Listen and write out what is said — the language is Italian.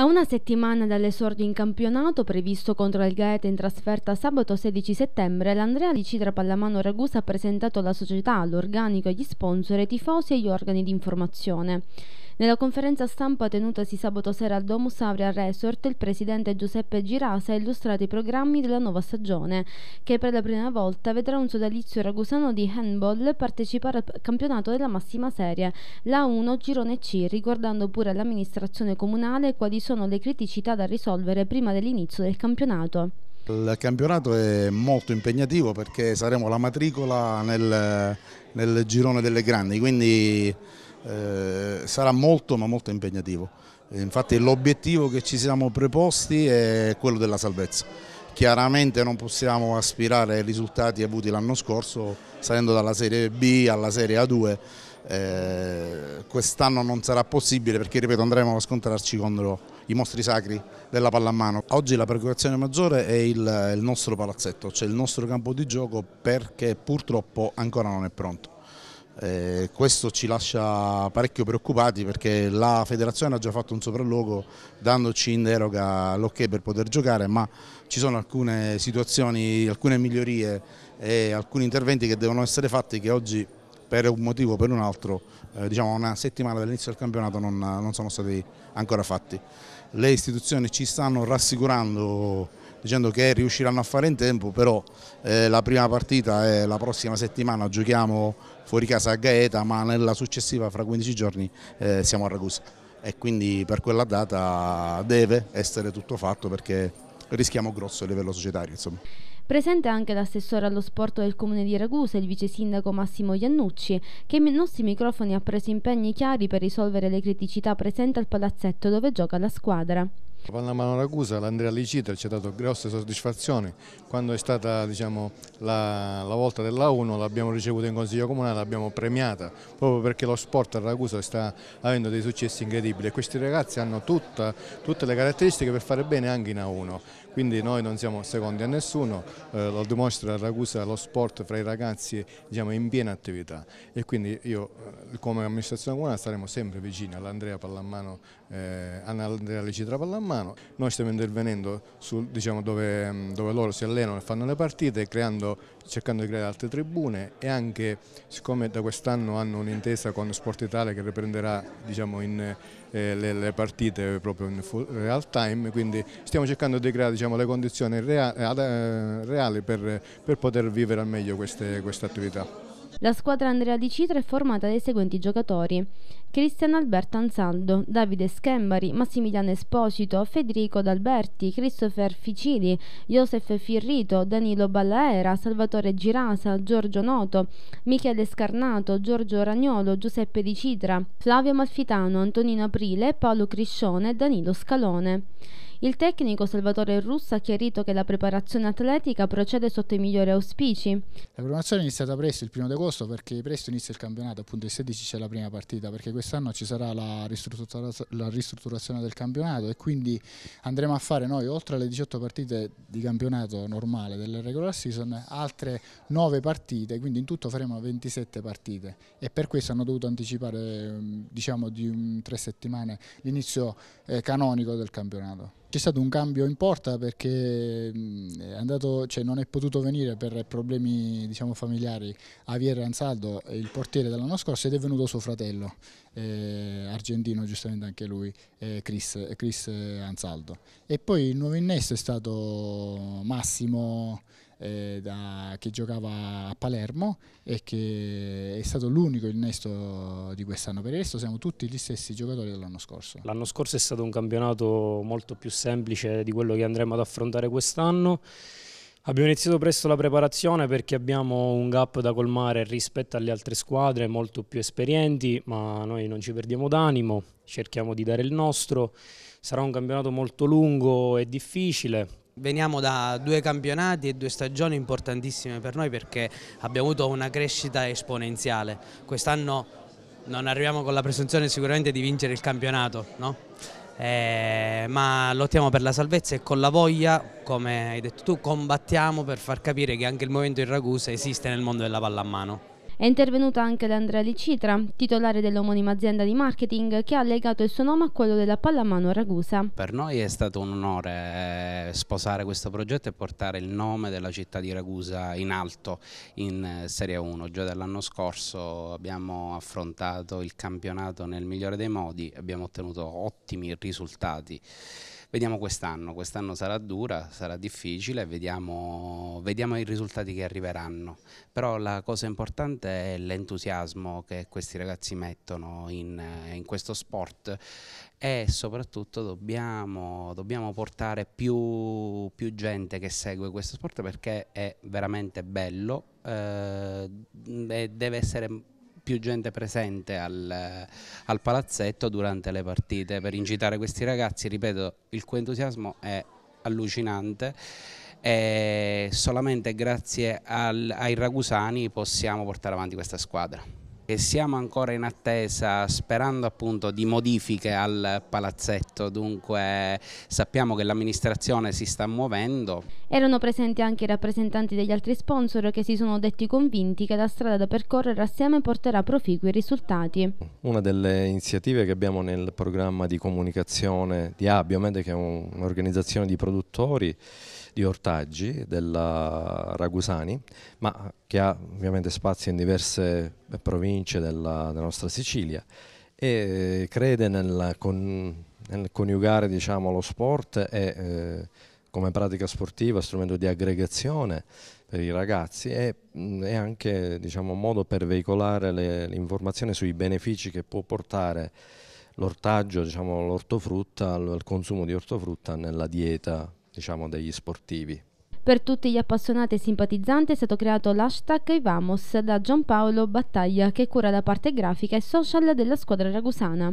A una settimana dall'esordio in campionato previsto contro il Gaeta in trasferta sabato 16 settembre, l'Andrea di Citra Pallamano Ragusa ha presentato la società, all'organico, gli sponsor, ai tifosi e gli organi di informazione. Nella conferenza stampa tenutasi sabato sera al Domus Aurea Resort, il presidente Giuseppe Girasa ha illustrato i programmi della nuova stagione, che per la prima volta vedrà un sodalizio ragusano di handball partecipare al campionato della massima serie, la 1 Girone C, ricordando pure all'amministrazione comunale quali sono le criticità da risolvere prima dell'inizio del campionato. Il campionato è molto impegnativo perché saremo la matricola nel, nel girone delle grandi, quindi eh, sarà molto ma molto impegnativo. Eh, infatti l'obiettivo che ci siamo preposti è quello della salvezza. Chiaramente non possiamo aspirare ai risultati avuti l'anno scorso, salendo dalla Serie B alla Serie A2. Eh, quest'anno non sarà possibile perché, ripeto, andremo a scontrarci contro i mostri sacri della pallamano. Oggi la preoccupazione maggiore è il, il nostro palazzetto, cioè il nostro campo di gioco perché purtroppo ancora non è pronto. Eh, questo ci lascia parecchio preoccupati perché la federazione ha già fatto un sopralluogo dandoci in deroga l'ok per poter giocare, ma ci sono alcune situazioni, alcune migliorie e alcuni interventi che devono essere fatti che oggi per un motivo o per un altro, eh, diciamo una settimana dall'inizio del campionato non, non sono stati ancora fatti. Le istituzioni ci stanno rassicurando dicendo che riusciranno a fare in tempo, però eh, la prima partita è la prossima settimana, giochiamo fuori casa a Gaeta, ma nella successiva fra 15 giorni eh, siamo a Ragusa e quindi per quella data deve essere tutto fatto perché rischiamo grosso a livello societario. Insomma. Presente anche l'assessore allo sport del comune di Ragusa, il vice sindaco Massimo Iannucci, che ai nostri microfoni ha preso impegni chiari per risolvere le criticità presenti al palazzetto dove gioca la squadra. Pallamano Ragusa, l'Andrea Licita ci ha dato grosse soddisfazioni. Quando è stata diciamo, la, la, volta dell'A1 l'abbiamo ricevuta in Consiglio Comunale, l'abbiamo premiata, proprio perché lo sport a Ragusa sta avendo dei successi incredibili e questi ragazzi hanno tutta, tutte le caratteristiche per fare bene anche in A1. Quindi noi non siamo secondi a nessuno, eh, lo dimostra a Ragusa lo sport fra i ragazzi diciamo, in piena attività e quindi io eh, come amministrazione comunale saremo sempre vicini all'Andrea Pallamano, eh, all'Andrea Licitra Pallamano mano. Noi stiamo intervenendo su, diciamo, dove, mm, dove, loro si allenano e fanno le partite, creando, cercando di creare altre tribune e anche siccome da quest'anno hanno un'intesa con Sport Italia che riprenderà diciamo, in, eh, le, le, partite proprio in real time, quindi stiamo cercando di creare diciamo, le condizioni reali, eh, eh, reali per, per, poter vivere al meglio queste, queste attività. La squadra Andrea di Citra è formata dai seguenti giocatori. Cristian Alberto Ansaldo, Davide Schembari, Massimiliano Esposito, Federico D'Alberti, Christopher Ficili, Josef Firrito, Danilo Ballaera, Salvatore Girasa, Giorgio Noto, Michele Scarnato, Giorgio Ragnolo, Giuseppe Di Citra, Flavio Malfitano, Antonino Aprile, Paolo Criscione e Danilo Scalone. Il tecnico Salvatore Russo ha chiarito che la preparazione atletica procede sotto i migliori auspici. La preparazione è iniziata presto, il primo di agosto, perché presto inizia il campionato, appunto il 16 c'è la prima partita, perché quest'anno ci sarà la, ristruttura la ristrutturazione del campionato e quindi andremo a fare noi, oltre alle 18 partite di campionato normale della regular season, altre 9 partite, quindi in tutto faremo 27 partite e per questo hanno dovuto anticipare ehm, diciamo di 3 settimane l'inizio eh, canonico del campionato. C'è stato un cambio in porta perché mm, è andato, cioè non è potuto venire per problemi diciamo, familiari Javier Ansaldo, il portiere dell'anno scorso, ed è venuto suo fratello, eh, argentino giustamente anche lui, eh, Chris, Chris eh, Ansaldo. E poi il nuovo innesto è stato Massimo eh, da, che giocava a Palermo e che è stato l'unico innesto di quest'anno. Per il resto siamo tutti gli stessi giocatori dell'anno scorso. L'anno scorso è stato un campionato molto più semplice di quello che andremo ad affrontare quest'anno. Abbiamo iniziato presto la preparazione perché abbiamo un gap da colmare rispetto alle altre squadre molto più esperienti, ma noi non ci perdiamo d'animo, cerchiamo di dare il nostro. Sarà un campionato molto lungo e difficile, Veniamo da due campionati e due stagioni importantissime per noi perché abbiamo avuto una crescita esponenziale. Quest'anno non arriviamo con la presunzione sicuramente di vincere il campionato, no? eh, ma lottiamo per la salvezza e con la voglia, come hai detto tu, combattiamo per far capire che anche il movimento in Ragusa esiste nel mondo della pallamano. È intervenuta anche Andrea Licitra, titolare dell'omonima azienda di marketing, che ha legato il suo nome a quello della Pallamano Ragusa. Per noi è stato un onore eh, sposare questo progetto e portare il nome della città di Ragusa in alto in eh, Serie 1. Già dall'anno scorso abbiamo affrontato il campionato nel migliore dei modi, abbiamo ottenuto ottimi risultati. Vediamo quest'anno, quest'anno sarà dura, sarà difficile, vediamo, vediamo i risultati che arriveranno, però la cosa importante è l'entusiasmo che questi ragazzi mettono in, in questo sport e soprattutto dobbiamo, dobbiamo portare più, più, gente che segue questo sport perché è veramente bello eh, e deve essere più gente presente al, al palazzetto durante le partite per incitare questi ragazzi, ripeto, il tuo entusiasmo è allucinante e solamente grazie al, ai ragusani possiamo portare avanti questa squadra e siamo ancora in attesa sperando appunto di modifiche al palazzetto, dunque sappiamo che l'amministrazione si sta muovendo. Erano presenti anche i rappresentanti degli altri sponsor che si sono detti convinti che la strada da percorrere assieme porterà proficui risultati. Una delle iniziative che abbiamo nel programma di comunicazione di Abiomed che è un'organizzazione di produttori di ortaggi della Ragusani, ma che ha ovviamente spazio in diverse province della, della nostra Sicilia e eh, crede nel, con, nel coniugare diciamo, lo sport e, eh, come pratica sportiva, strumento di aggregazione per i ragazzi e, e mm, anche diciamo, un modo per veicolare l'informazione sui benefici che può portare l'ortaggio, diciamo, l'ortofrutta, il consumo di ortofrutta nella dieta diciamo, degli sportivi. Per tutti gli appassionati e simpatizzanti è stato creato l'hashtag Ivamos da Giampaolo Battaglia che cura la parte grafica e social della squadra ragusana.